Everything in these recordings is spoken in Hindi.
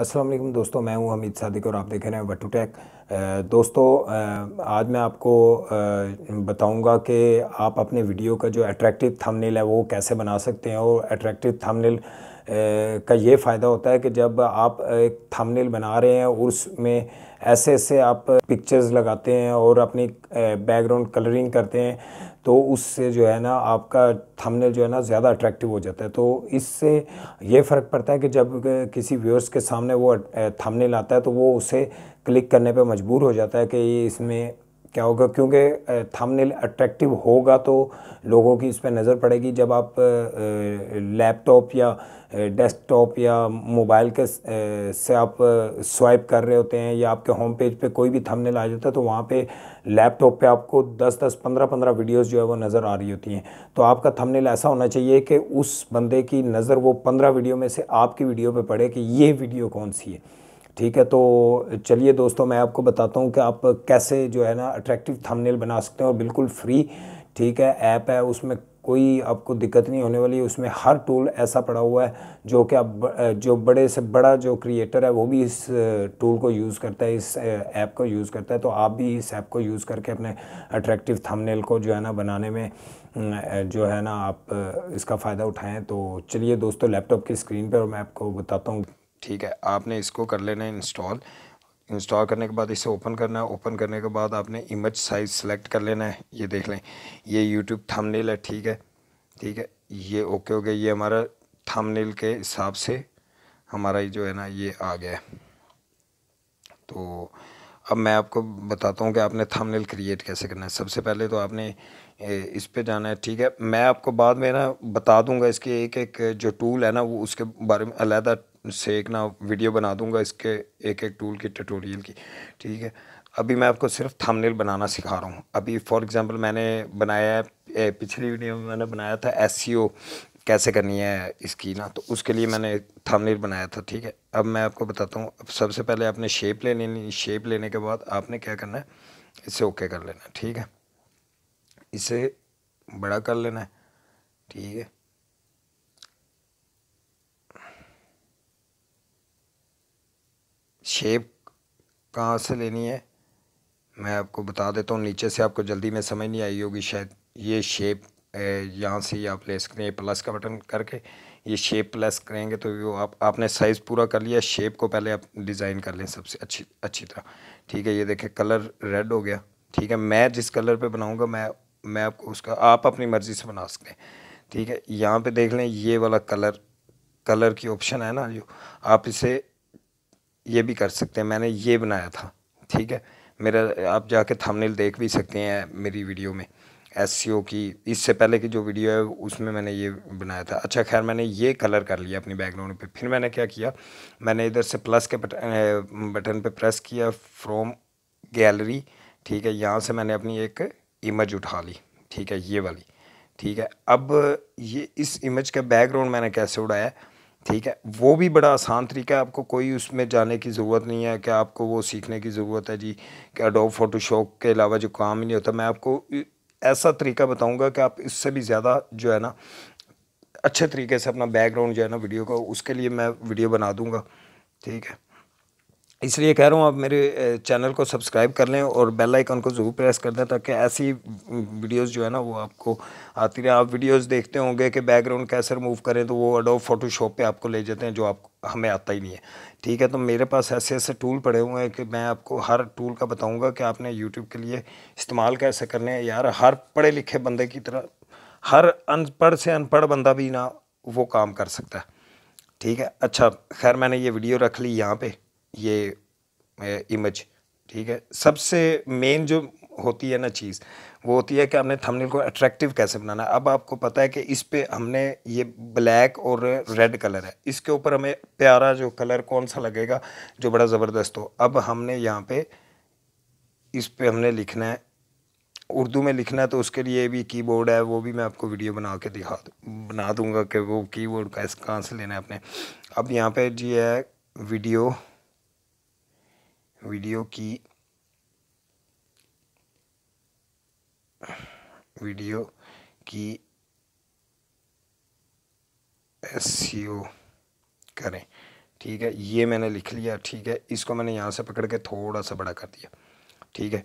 असलम दोस्तों मैं हूं हमीद सादिक और आप देख रहे हैं वटू टैक दोस्तों आज मैं आपको बताऊंगा कि आप अपने वीडियो का जो अट्रैक्टिव थंबनेल है वो कैसे बना सकते हैं और अट्रैक्टिव थंबनेल का ये फ़ायदा होता है कि जब आप एक थंबनेल बना रहे हैं और उसमें ऐसे ऐसे आप पिक्चर्स लगाते हैं और अपनी बैकग्राउंड कलरिंग करते हैं तो उससे जो है ना आपका थंबनेल जो है ना ज़्यादा अट्रैक्टिव हो जाता है तो इससे ये फ़र्क पड़ता है कि जब किसी व्यूअर्स के सामने वो थंबनेल आता है तो वो उसे क्लिक करने पे मजबूर हो जाता है कि इसमें क्या होगा क्योंकि थंबनेल अट्रैक्टिव होगा तो लोगों की इस पर नज़र पड़ेगी जब आप लैपटॉप या डेस्कटॉप या मोबाइल के से आप स्वाइप कर रहे होते हैं या आपके होम पेज पे कोई भी थंबनेल आ जाता है तो वहाँ पे लैपटॉप पे आपको 10-10, 15-15 वीडियोस जो है वो नज़र आ रही होती हैं तो आपका थंबनेल ऐसा होना चाहिए कि उस बंदे की नज़र वो पंद्रह वीडियो में से आपकी वीडियो पर पड़े कि ये वीडियो कौन सी है ठीक है तो चलिए दोस्तों मैं आपको बताता हूँ कि आप कैसे जो है ना अट्रैक्टिव थंबनेल बना सकते हैं और बिल्कुल फ्री ठीक है ऐप है उसमें कोई आपको दिक्कत नहीं होने वाली उसमें हर टूल ऐसा पड़ा हुआ है जो कि आप जो बड़े से बड़ा जो क्रिएटर है वो भी इस टूल को यूज़ करता है इस ऐप को यूज़ करता है तो आप भी इस ऐप को यूज़ करके अपने अट्रैक्टिव थंबनेल को जो है ना बनाने में जो है ना आप इसका फ़ायदा उठाएं तो चलिए दोस्तों लैपटॉप की स्क्रीन पर मैं आपको बताता हूँ ठीक है आपने इसको कर लेना है इंस्टॉल इंस्टॉल करने के बाद इसे ओपन करना है ओपन करने के बाद आपने इमेज साइज सेलेक्ट कर लेना है ये देख लें ये यूट्यूब थंबनेल है ठीक है ठीक है ये ओके हो गया ये हमारा थंबनेल के हिसाब से हमारा जो है ना ये आ गया है तो अब मैं आपको बताता हूँ कि आपने थंबनेल क्रिएट कैसे करना है सबसे पहले तो आपने इस पे जाना है ठीक है मैं आपको बाद में ना बता दूंगा इसके एक एक जो टूल है ना वो उसके बारे में अलहदा से एक ना वीडियो बना दूंगा इसके एक एक टूल की ट्यूटोरियल की ठीक है अभी मैं आपको सिर्फ थंबनेल बनाना सिखा रहा हूँ अभी फॉर एग्जांपल मैंने बनाया है पिछली वीडियो में मैंने बनाया था एस e कैसे करनी है इसकी ना तो उसके लिए मैंने थंबनेल बनाया था ठीक है अब मैं आपको बताता हूँ अब सबसे पहले आपने शेप ले लेनी शेप लेने के बाद आपने क्या करना है इसे ओके कर लेना ठीक है इसे बड़ा कर लेना है ठीक है शेप कहाँ से लेनी है मैं आपको बता देता हूँ नीचे से आपको जल्दी में समझ नहीं आई होगी शायद ये शेप यहाँ से ही आप ले सकते हैं प्लस का बटन करके ये शेप प्लस करेंगे तो वो आप आपने साइज़ पूरा कर लिया शेप को पहले आप डिज़ाइन कर लें सबसे अच्छी अच्छी तरह ठीक है ये देखें कलर रेड हो गया ठीक है मैं जिस कलर पे बनाऊँगा मैं मैं आपको उसका आप अपनी मर्ज़ी से बना सकते हैं ठीक है यहाँ पे देख लें ये वाला कलर कलर की ऑप्शन है ना जो आप इसे ये भी कर सकते हैं मैंने ये बनाया था ठीक है मेरा आप जाके थंबनेल देख भी सकते हैं मेरी वीडियो में एस e की इससे पहले की जो वीडियो है उसमें मैंने ये बनाया था अच्छा खैर मैंने ये कलर कर लिया अपनी बैकग्राउंड पे फिर मैंने क्या किया मैंने इधर से प्लस के बटन बटन पे प्रेस किया फ्रॉम गैलरी ठीक है यहाँ से मैंने अपनी एक इमेज उठा ली ठीक है ये वाली ठीक है अब ये इस इमेज का बैकग्राउंड मैंने कैसे उड़ाया ठीक है वो भी बड़ा आसान तरीका है आपको कोई उसमें जाने की ज़रूरत नहीं है कि आपको वो सीखने की ज़रूरत है जी कि अडोब फ़ोटोशॉप के अलावा जो काम ही नहीं होता मैं आपको ऐसा तरीका बताऊंगा कि आप इससे भी ज़्यादा जो है ना अच्छे तरीके से अपना बैकग्राउंड जो है ना वीडियो का उसके लिए मैं वीडियो बना दूँगा ठीक है इसलिए कह रहा हूँ आप मेरे चैनल को सब्सक्राइब कर लें और बेल आइकन को ज़रूर प्रेस कर दें ताकि ऐसी वीडियोस जो है ना वो आपको आती रहे आप वीडियोस देखते होंगे कि बैकग्राउंड कैसे रिमूव करें तो वो अडोब फ़ोटोशॉप पे आपको ले जाते हैं जो आप हमें आता ही नहीं है ठीक है तो मेरे पास ऐसे ऐसे टूल पड़े हुए हैं कि मैं आपको हर टूल का बताऊँगा कि आपने यूट्यूब के लिए इस्तेमाल कैसे करने हैं यार हर पढ़े लिखे बंदे की तरह हर अनपढ़ से अनपढ़ बंदा भी ना वो काम कर सकता है ठीक है अच्छा खैर मैंने ये वीडियो रख ली यहाँ पर ये इमेज ठीक है सबसे मेन जो होती है ना चीज़ वो होती है कि हमने थंबनेल को अट्रैक्टिव कैसे बनाना अब आपको पता है कि इस पे हमने ये ब्लैक और रेड कलर है इसके ऊपर हमें प्यारा जो कलर कौन सा लगेगा जो बड़ा ज़बरदस्त हो अब हमने यहाँ पे इस पे हमने लिखना है उर्दू में लिखना है तो उसके लिए भी कीबोर्ड है वो भी मैं आपको वीडियो बना के दिखा बना दूँगा कि वो कीबोर्ड बोर्ड कहाँ से लेना है आपने अब यहाँ पर जी है वीडियो वीडियो की वीडियो की एस e करें ठीक है ये मैंने लिख लिया ठीक है इसको मैंने यहाँ से पकड़ के थोड़ा सा बड़ा कर दिया ठीक है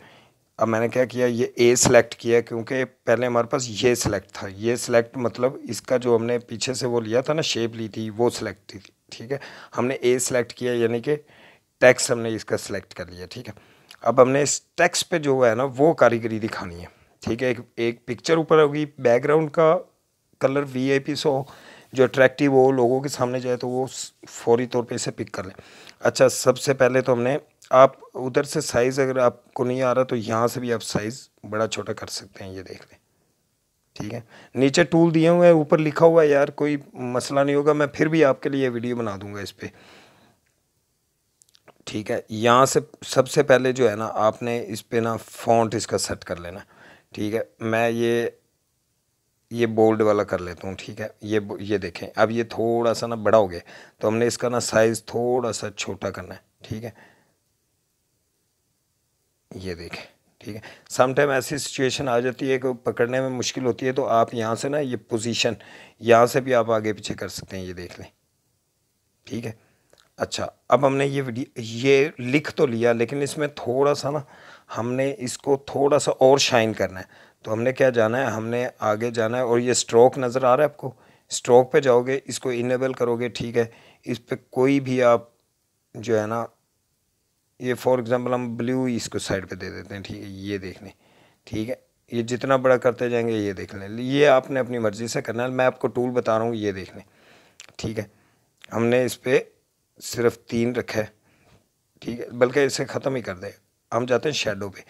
अब मैंने क्या किया ये ए सेलेक्ट किया क्योंकि पहले हमारे पास ये सेलेक्ट था ये सेलेक्ट मतलब इसका जो हमने पीछे से वो लिया था ना शेप ली थी वो सेलेक्ट थी ठीक है हमने ए सेलेक्ट किया यानी कि टैक्स हमने इसका सिलेक्ट कर लिया ठीक है अब हमने इस टैक्स पे जो है ना वो कारीगरी दिखानी है ठीक है एक एक पिक्चर ऊपर होगी बैकग्राउंड का colour V I P so जो अट्रैक्टिव हो लोगों के सामने जाए तो वो फौरी तौर पे इसे पिक कर लें अच्छा सबसे पहले तो हमने आप उधर से साइज़ अगर आपको नहीं आ रहा तो यहाँ से भी आप साइज़ बड़ा छोटा कर सकते हैं ये देख लें ठीक है नीचे टूल दिए हुए हैं ऊपर लिखा हुआ है यार कोई मसला नहीं होगा मैं फिर भी आपके लिए वीडियो बना दूंगा इस पर ठीक है यहाँ से सबसे पहले जो है ना आपने इस पर ना फॉन्ट इसका सेट कर लेना ठीक है मैं ये ये बोल्ड वाला कर लेता हूँ ठीक है ये ये देखें अब ये थोड़ा सा ना बड़ा हो गया तो हमने इसका ना साइज़ थोड़ा सा छोटा करना है ठीक है ये देखें ठीक है समटाइम ऐसी सिचुएशन आ जाती है कि पकड़ने में मुश्किल होती है तो आप यहाँ से ना ये पोजीशन यहाँ से भी आप आगे पीछे कर सकते हैं ये देख लें ठीक है अच्छा अब हमने ये ये लिख तो लिया लेकिन इसमें थोड़ा सा ना हमने इसको थोड़ा सा और शाइन करना है तो हमने क्या जाना है हमने आगे जाना है और ये स्ट्रोक नज़र आ रहा है आपको स्ट्रोक पे जाओगे इसको इनेबल करोगे ठीक है इस पर कोई भी आप जो है ना ये फॉर एग्ज़ाम्पल हम ब्लू इसको साइड पे दे देते हैं ठीक है ये देख लें ठीक है ये जितना बड़ा करते जाएंगे ये देख लें ये आपने अपनी मर्ज़ी से करना है मैं आपको टूल बता रहा हूँ ये देख लें ठीक है हमने इस पर सिर्फ तीन रखे ठीक है बल्कि इसे ख़त्म ही कर दे हम जाते हैं शेडो पे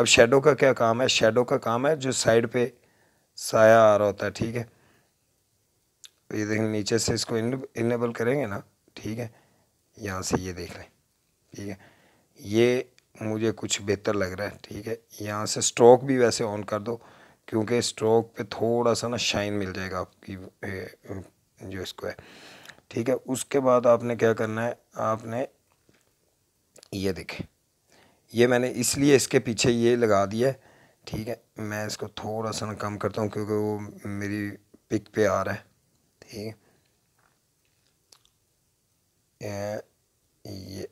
अब शेडो का क्या काम है शेडो का काम है जो साइड पे साया आ रहा होता है ठीक है तो ये देखें नीचे से इसको इनेबल करेंगे ना ठीक है यहाँ से ये देख लें ठीक है ये मुझे कुछ बेहतर लग रहा है ठीक है यहाँ से स्ट्रोक भी वैसे ऑन कर दो क्योंकि स्ट्रोक पे थोड़ा सा ना शाइन मिल जाएगा आपकी जो इसको है ठीक है उसके बाद आपने क्या करना है आपने ये देखें ये मैंने इसलिए इसके पीछे ये लगा दिया है ठीक है मैं इसको थोड़ा सा ना कम करता हूँ क्योंकि वो मेरी पिक पे आ रहा है ठीक है ये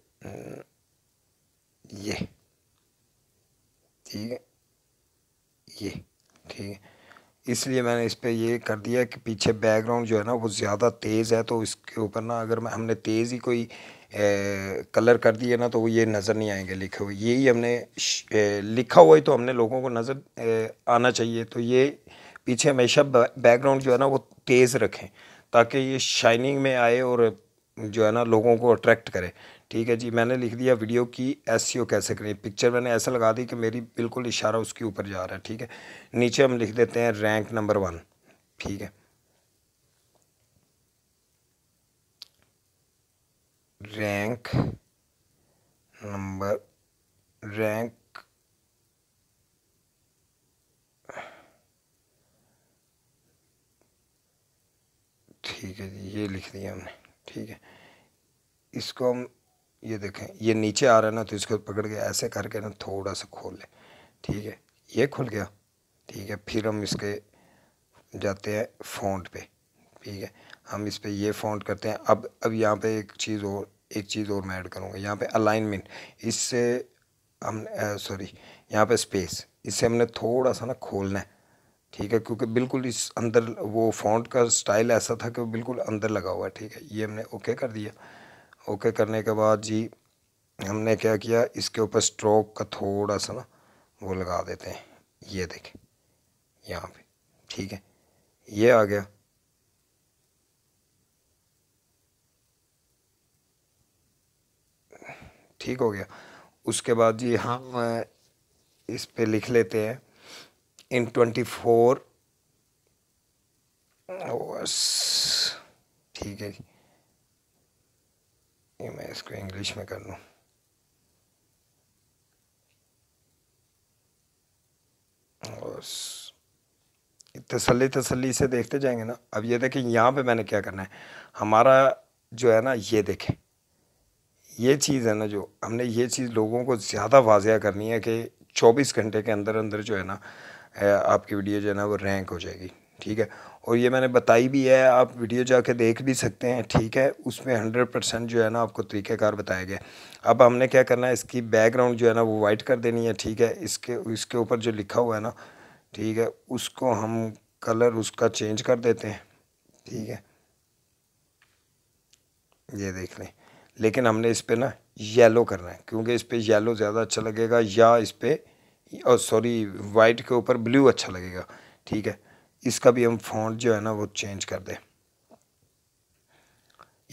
ये ठीक है ये ठीक है इसलिए मैंने इस पर ये कर दिया कि पीछे बैकग्राउंड जो है ना वो ज़्यादा तेज़ है तो इसके ऊपर ना अगर मैं हमने तेज़ ही कोई ए, कलर कर दिया ना तो वो ये नज़र नहीं आएंगे लिखे हुए यही हमने ए, लिखा हुआ ही तो हमने लोगों को नज़र ए, आना चाहिए तो ये पीछे हमेशा बैकग्राउंड जो है ना वो तेज़ रखें ताकि ये शाइनिंग में आए और जो है ना लोगों को अट्रैक्ट करे ठीक है जी मैंने लिख दिया वीडियो की एस e कैसे करें पिक्चर मैंने ऐसा लगा दी कि मेरी बिल्कुल इशारा उसके ऊपर जा रहा है ठीक है नीचे हम लिख देते हैं रैंक नंबर वन ठीक है रैंक नंबर रैंक ठीक है जी ये लिख दिया हमने ठीक है इसको हम ये देखें ये नीचे आ रहा है ना तो इसको पकड़ के ऐसे करके ना थोड़ा सा खोल लें ठीक है ये खुल गया ठीक है फिर हम इसके जाते हैं फ़ॉन्ट पे ठीक है हम इस पर ये फ़ॉन्ट करते हैं अब अब यहाँ पे एक चीज़ और एक चीज़ और मैं ऐड करूँगा यहाँ पे अलाइनमेंट इससे हम सॉरी यहाँ पे स्पेस इससे हमने थोड़ा सा ना खोलना है ठीक है क्योंकि बिल्कुल इस अंदर वो फ़ॉन्ट का स्टाइल ऐसा था कि बिल्कुल अंदर लगा हुआ है ठीक है ये हमने ओके कर दिया ओके करने के बाद जी हमने क्या किया इसके ऊपर स्ट्रोक का थोड़ा सा ना वो लगा देते हैं ये देखें यहाँ पे ठीक है ये आ गया ठीक हो गया उसके बाद जी हम इस पे लिख लेते हैं इन ट्वेंटी फोर ठीक है जी ये मैं इसको इंग्लिश में कर लूँ और तसली तसली से देखते जाएंगे ना अब ये देखें यहाँ पे मैंने क्या करना है हमारा जो है ना ये देखें ये चीज़ है ना जो हमने ये चीज़ लोगों को ज़्यादा वाजिया करनी है कि 24 घंटे के अंदर अंदर जो है ना आपकी वीडियो जो है ना वो रैंक हो जाएगी ठीक है और ये मैंने बताई भी है आप वीडियो जाके देख भी सकते हैं ठीक है उसमें हंड्रेड परसेंट जो है ना आपको तरीक़ेकार बताया गया अब हमने क्या करना है इसकी बैकग्राउंड जो है ना वो वाइट कर देनी है ठीक है इसके इसके ऊपर जो लिखा हुआ है ना ठीक है उसको हम कलर उसका चेंज कर देते हैं ठीक है ये देख लें लेकिन हमने इस पर ना येलो करना है क्योंकि इस पर येलो ज़्यादा अच्छा लगेगा या इस पर सॉरी वाइट के ऊपर ब्लू अच्छा लगेगा ठीक है इसका भी हम फॉन्ट जो है ना वो चेंज कर दें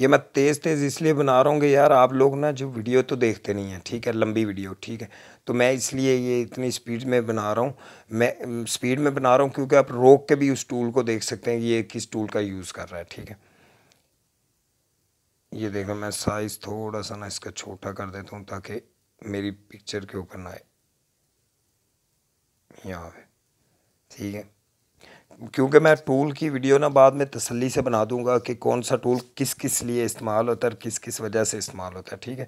ये मैं तेज़ तेज़ इसलिए बना रहा हूँ यार आप लोग ना जो वीडियो तो देखते नहीं हैं ठीक है लंबी वीडियो ठीक है तो मैं इसलिए ये इतनी स्पीड में बना रहा हूँ मैं स्पीड में बना रहा हूँ क्योंकि आप रोक के भी उस टूल को देख सकते हैं ये किस टूल का यूज़ कर रहा है ठीक है ये देखो मैं साइज़ थोड़ा सा ना इसका छोटा कर देता हूँ ताकि मेरी पिक्चर के ऊपर ना आए यहाँ ठीक है क्योंकि मैं टूल की वीडियो ना बाद में तसल्ली से बना दूंगा कि कौन सा टूल किस किस लिए इस्तेमाल होता है किस किस वजह से इस्तेमाल होता है ठीक है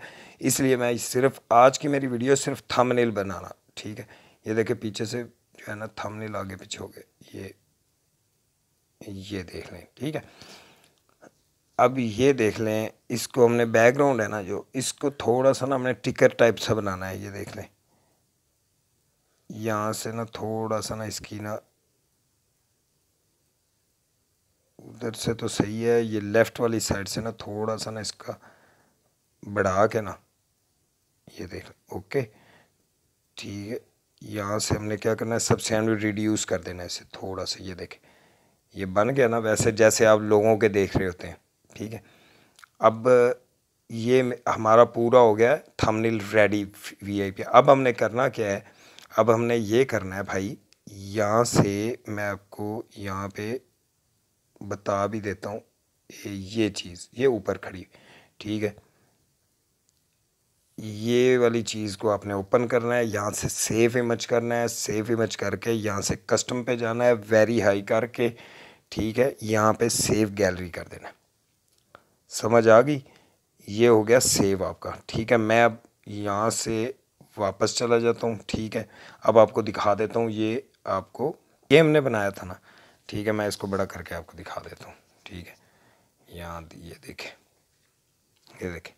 इसलिए मैं सिर्फ आज की मेरी वीडियो सिर्फ थंबनेल बनाना ठीक है ये देखें पीछे से जो है ना थंबनेल आगे पीछे हो गए ये ये देख लें ठीक है अब ये देख लें इसको हमने बैकग्राउंड है ना जो इसको थोड़ा सा ना हमने टिकर टाइप सा बनाना है ये देख लें यहाँ से ना थोड़ा सा ना इसकी ना उधर से तो सही है ये लेफ़्ट वाली साइड से ना थोड़ा सा ना इसका बढ़ा के ना ये देख ओके ठीक है यहाँ से हमने क्या करना है सबसे सैंडविच रिड्यूस कर देना है इसे थोड़ा सा ये देखें ये बन गया ना वैसे जैसे आप लोगों के देख रहे होते हैं ठीक है अब ये हमारा पूरा हो गया थंबनेल रेडी पी अब हमने करना क्या है अब हमने ये करना है भाई यहाँ से मैं आपको यहाँ पे बता भी देता हूँ ये चीज़ ये ऊपर खड़ी ठीक है ये वाली चीज़ को आपने ओपन करना है यहाँ से सेफ इमेज करना है सेफ इमेज करके यहाँ से कस्टम पे जाना है वेरी हाई करके ठीक है यहाँ पे सेव गैलरी कर देना समझ आ गई ये हो गया सेव आपका ठीक है मैं अब यहाँ से वापस चला जाता हूँ ठीक है अब आपको दिखा देता हूँ ये आपको ये हमने बनाया था ना ठीक है मैं इसको बड़ा करके आपको दिखा देता हूँ ठीक है यहाँ ये देखें ये देखें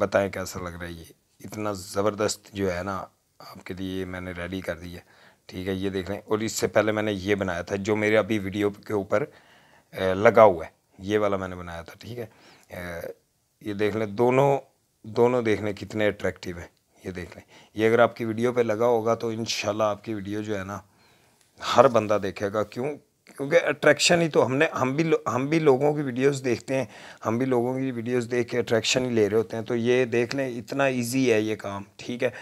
बताएं कैसा लग रहा है ये इतना ज़बरदस्त जो है ना आपके लिए मैंने रेडी कर दी है ठीक है ये देख लें और इससे पहले मैंने ये बनाया था जो मेरे अभी वीडियो के ऊपर लगा हुआ है ये वाला मैंने बनाया था ठीक है ये देख लें दोनों दोनों देख लें कितने अट्रैक्टिव हैं ये देख लें ये अगर आपकी वीडियो पे लगा होगा तो इन आपकी वीडियो जो है ना हर बंदा देखेगा क्यों क्योंकि अट्रैक्शन ही तो हमने हम भी हम भी लोगों की वीडियोस देखते हैं हम भी लोगों की वीडियोस देख के अट्रैक्शन ही ले रहे होते हैं तो ये देख लें इतना इजी है ये काम ठीक है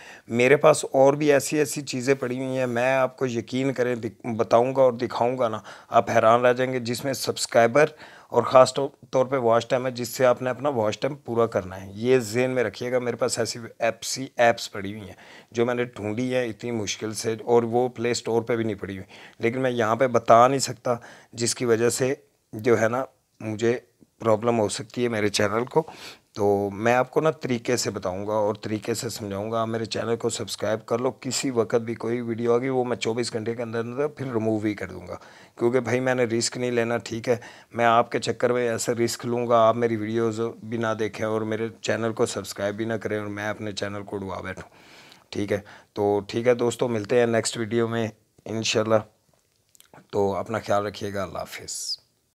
मेरे पास और भी ऐसी ऐसी चीज़ें पड़ी हुई हैं मैं आपको यकीन करें बताऊँगा और दिखाऊँगा ना आप हैरान रह जाएंगे जिसमें सब्सक्राइबर और ख़ास तो- तौर पे वॉच टाइम है जिससे आपने अपना वॉच टाइम पूरा करना है ये जेन में रखिएगा मेरे पास ऐसी ऐप्स ही ऐप्स पड़ी हुई हैं जो मैंने ढूंढी है इतनी मुश्किल से और वो प्ले स्टोर पर भी नहीं पड़ी हुई लेकिन मैं यहाँ पर बता नहीं सकता जिसकी वजह से जो है ना मुझे प्रॉब्लम हो सकती है मेरे चैनल को तो मैं आपको ना तरीके से बताऊंगा और तरीके से समझाऊंगा मेरे चैनल को सब्सक्राइब कर लो किसी वक्त भी कोई वीडियो आ गई वो मैं 24 घंटे के अंदर अंदर फिर रिमूव भी कर दूंगा क्योंकि भाई मैंने रिस्क नहीं लेना ठीक है मैं आपके चक्कर में ऐसे रिस्क लूँगा आप मेरी वीडियोज़ भी ना देखें और मेरे चैनल को सब्सक्राइब भी ना करें और मैं अपने चैनल को डुबा बैठूँ ठीक है तो ठीक है दोस्तों मिलते हैं नेक्स्ट वीडियो में इन तो अपना ख्याल रखिएगा अल्लाह हाफिज़